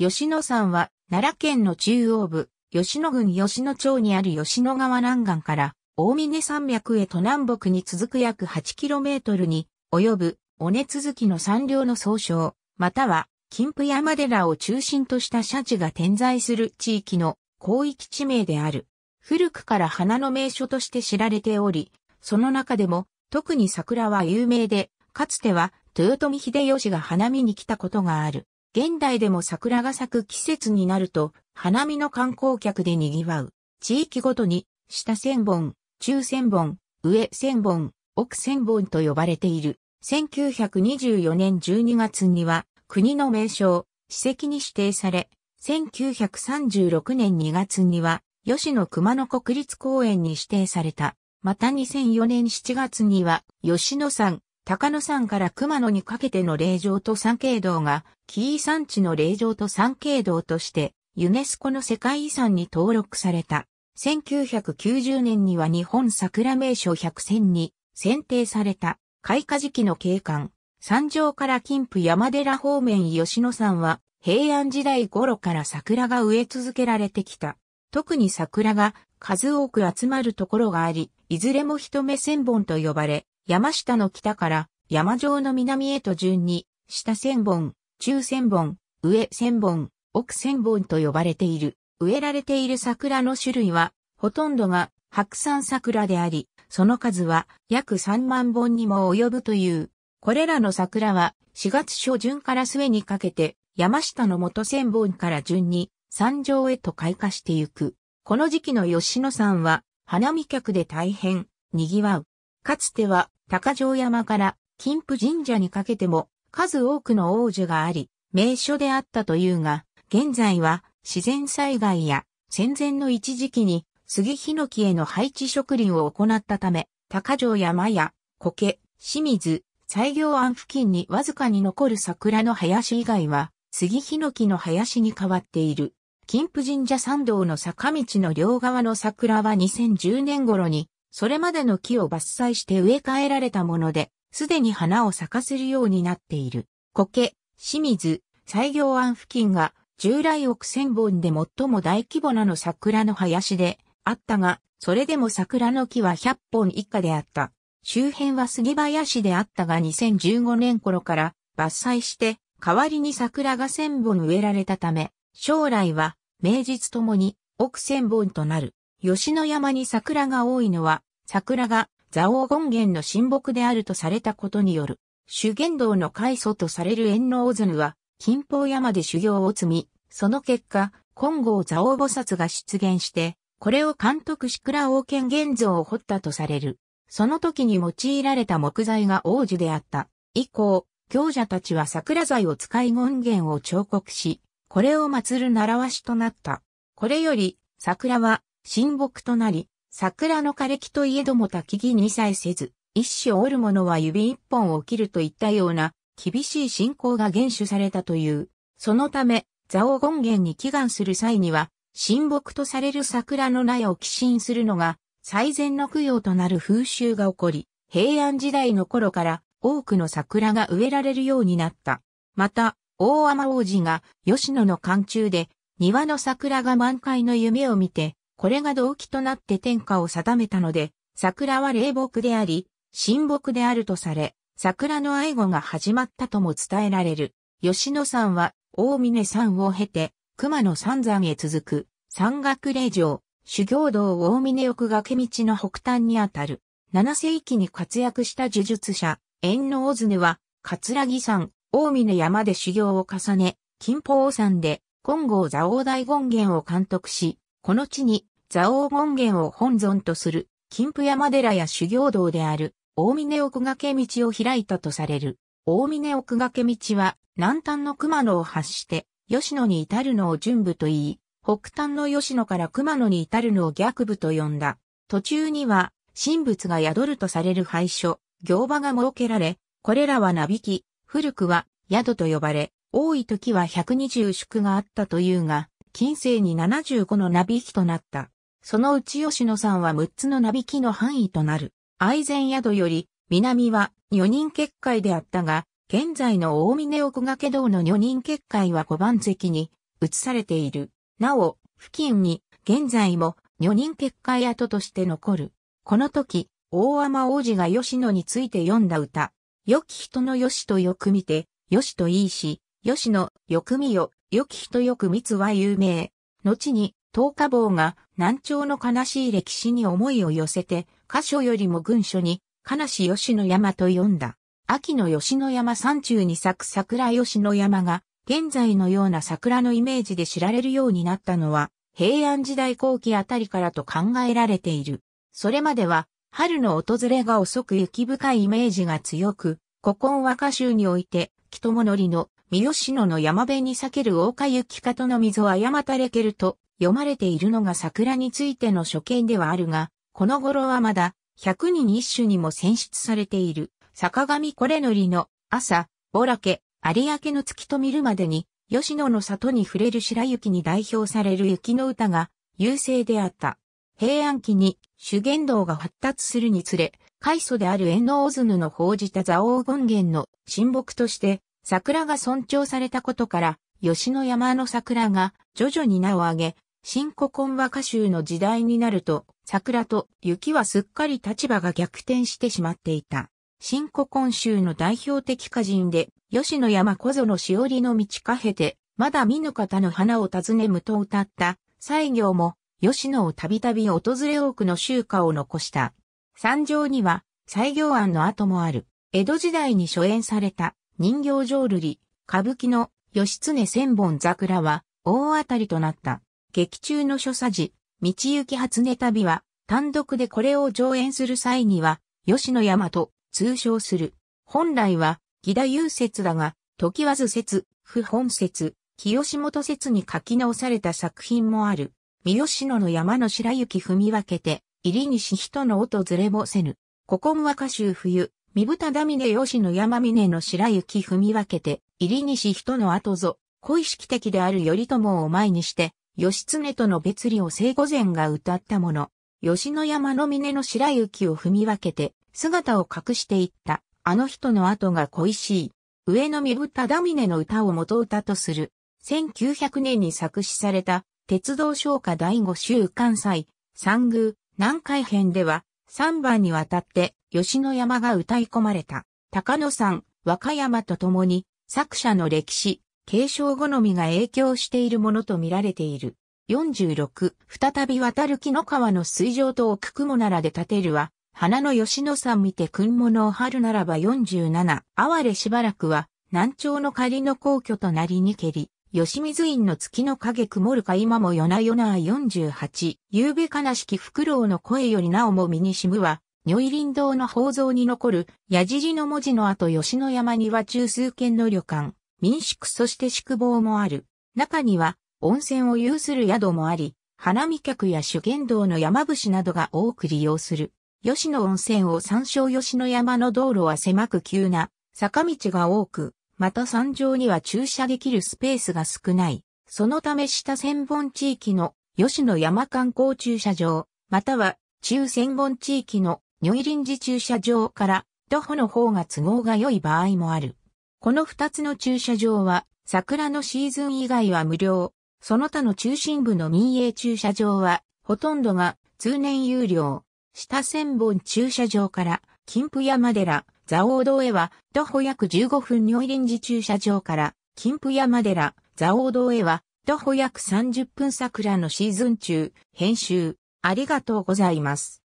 吉野山は奈良県の中央部、吉野郡吉野町にある吉野川南岸から大峰山脈へと南北に続く約 8km に及ぶ尾根続きの山稜の総称、または金峰山寺を中心とした社地が点在する地域の広域地名である。古くから花の名所として知られており、その中でも特に桜は有名で、かつては豊臣秀吉が花見に来たことがある。現代でも桜が咲く季節になると、花見の観光客で賑わう。地域ごとに、下千本、中千本、上千本、奥千本と呼ばれている。1924年12月には、国の名称、史跡に指定され、1936年2月には、吉野熊野国立公園に指定された。また2004年7月には、吉野山、高野山から熊野にかけての霊場と山景道が、紀伊山地の霊場と山景道として、ユネスコの世界遺産に登録された。1990年には日本桜名所100選に選定された開花時期の景観、山上から近府山寺方面吉野山は平安時代頃から桜が植え続けられてきた。特に桜が数多く集まるところがあり、いずれも一目千本と呼ばれ、山下の北から山上の南へと順に、下千本、中千本、上千本、奥千本と呼ばれている。植えられている桜の種類は、ほとんどが白山桜であり、その数は約3万本にも及ぶという。これらの桜は4月初旬から末にかけて山下の元千本から順に山上へと開花してゆく。この時期の吉野山は、花見客で大変、賑わう。かつては、高城山から金峰神社にかけても、数多くの王樹があり、名所であったというが、現在は、自然災害や、戦前の一時期に、杉ヒノキへの配置植林を行ったため、高城山や、苔、清水、西行庵付近にわずかに残る桜の林以外は、杉ヒノキの林に変わっている。金峰神社参道の坂道の両側の桜は2010年頃に、それまでの木を伐採して植え替えられたもので、すでに花を咲かせるようになっている。苔、清水、西行庵付近が、従来億千本で最も大規模なの桜の林であったが、それでも桜の木は100本以下であった。周辺は杉林であったが2015年頃から伐採して、代わりに桜が千本植えられたため、将来は名実ともに奥千本となる。吉野山に桜が多いのは、桜が蔵王権現の神木であるとされたことによる。修験道の開祖とされる遠納図は、金峰山で修行を積み、その結果、金剛蔵王菩薩が出現して、これを監督し倉王権現像を掘ったとされる。その時に用いられた木材が王樹であった。以降、行者たちは桜材を使い権現を彫刻し、これを祀る習わしとなった。これより、桜は、神木となり、桜の枯れ木といえども焚き木にさえせず、一種折る者は指一本を切るといったような、厳しい信仰が厳守されたという。そのため、蔵王権現に祈願する際には、神木とされる桜の苗を寄進するのが、最善の供養となる風習が起こり、平安時代の頃から多くの桜が植えられるようになった。また、大天王子が吉野の冠中で庭の桜が満開の夢を見て、これが動機となって天下を定めたので、桜は霊木であり、神木であるとされ、桜の愛護が始まったとも伝えられる。吉野山は大峰山を経て、熊野三山へ続く山岳霊場、修行道大峰奥崖道の北端にあたる。7世紀に活躍した呪術者、縁の尾津は、葛城山、大峰山で修行を重ね、金峰山で金剛蔵王大権現を監督し、この地に蔵王権現を本尊とする金峰山寺や修行道である大峰奥掛道を開いたとされる。大峰奥掛道は南端の熊野を発して吉野に至るのを順部と言い、北端の吉野から熊野に至るのを逆部と呼んだ。途中には神仏が宿るとされる廃所、行場が設けられ、これらはなびき、古くは宿と呼ばれ、多い時は120宿があったというが、近世に75のナビ機となった。そのうち吉野さんは6つのナビ機の範囲となる。愛禅宿より、南は女人結界であったが、現在の大峰奥掛堂の女人結界は五番席に移されている。なお、付近に現在も女人結界跡として残る。この時、大天王子が吉野について読んだ歌、良き人の良しとよく見て、良しといいし、良しのよく見よ、良き人よく見つは有名。後に、東下坊が南朝の悲しい歴史に思いを寄せて、箇所よりも群書に、悲し吉野山と読んだ。秋の吉野山山中に咲く桜吉野山が、現在のような桜のイメージで知られるようになったのは、平安時代後期あたりからと考えられている。それまでは、春の訪れが遅く雪深いイメージが強く、古今和歌集において、北物りの三好野の山辺に避ける大岡雪方の溝を誤たれけると読まれているのが桜についての所見ではあるが、この頃はまだ、百人一首にも選出されている、坂上これのりの朝、ぼらけ、有明の月と見るまでに、吉野の里に触れる白雪に代表される雪の歌が優勢であった。平安期に主言道が発達するにつれ、開祖である遠王図の報じた蔵王権現の親睦として桜が尊重されたことから、吉野山の桜が徐々に名を上げ、新古今和歌集の時代になると、桜と雪はすっかり立場が逆転してしまっていた。新古今集の代表的歌人で、吉野山小のしおりの道かへて、まだ見ぬ方の花を尋ねむと歌った、西行も、吉野をたびたび訪れ多くの集家を残した。山上には、西行庵の跡もある。江戸時代に初演された人形浄瑠璃、歌舞伎の吉常千本桜は大当たりとなった。劇中の所作時、道行き初音旅は単独でこれを上演する際には、吉野山と通称する。本来は、義田優説だが、時和ず説、不本説、清本説に書き直された作品もある。三好野の山の白雪踏み分けて、入り西人の音ずれぼせぬ。ここも歌集冬、三豚だ峰吉野山峰の白雪踏み分けて、入り西人の後ぞ、恋しき的である頼朝を前にして、吉常との別離を聖御前が歌ったもの。吉野山の峰の白雪を踏み分けて、姿を隠していった、あの人の後が恋しい。上野三豚だ峰の歌を元歌とする。1900年に作詞された鉄道昇華第5週関西、三宮、南海編では、3番にわたって吉野山が歌い込まれた、高野山、和歌山と共に、作者の歴史、継承好みが影響しているものと見られている。46、再び渡る木の川の水上と奥雲ならで立てるは、花の吉野山見て君物を春ならば47、哀れしばらくは、南朝の仮の皇居となりにけり、吉水院の月の影曇るか今も夜な夜な48、夕べ悲しきフクロウの声よりなおも身にしむは、如意林道の宝蔵に残る、矢尻の文字の後吉野山には中数軒の旅館、民宿そして宿坊もある。中には、温泉を有する宿もあり、花見客や修験道の山伏などが多く利用する。吉野温泉を参照吉野山の道路は狭く急な、坂道が多く、また山上には駐車できるスペースが少ない。そのため下千本地域の吉野山観光駐車場、または中千本地域の如意臨時駐車場から徒歩の方が都合が良い場合もある。この二つの駐車場は桜のシーズン以外は無料。その他の中心部の民営駐車場はほとんどが通年有料。下千本駐車場から金峰山寺、蔵王堂へは、徒歩約15分尿林寺駐車場から、金峰山寺、蔵王堂へは、徒歩約30分桜のシーズン中、編集、ありがとうございます。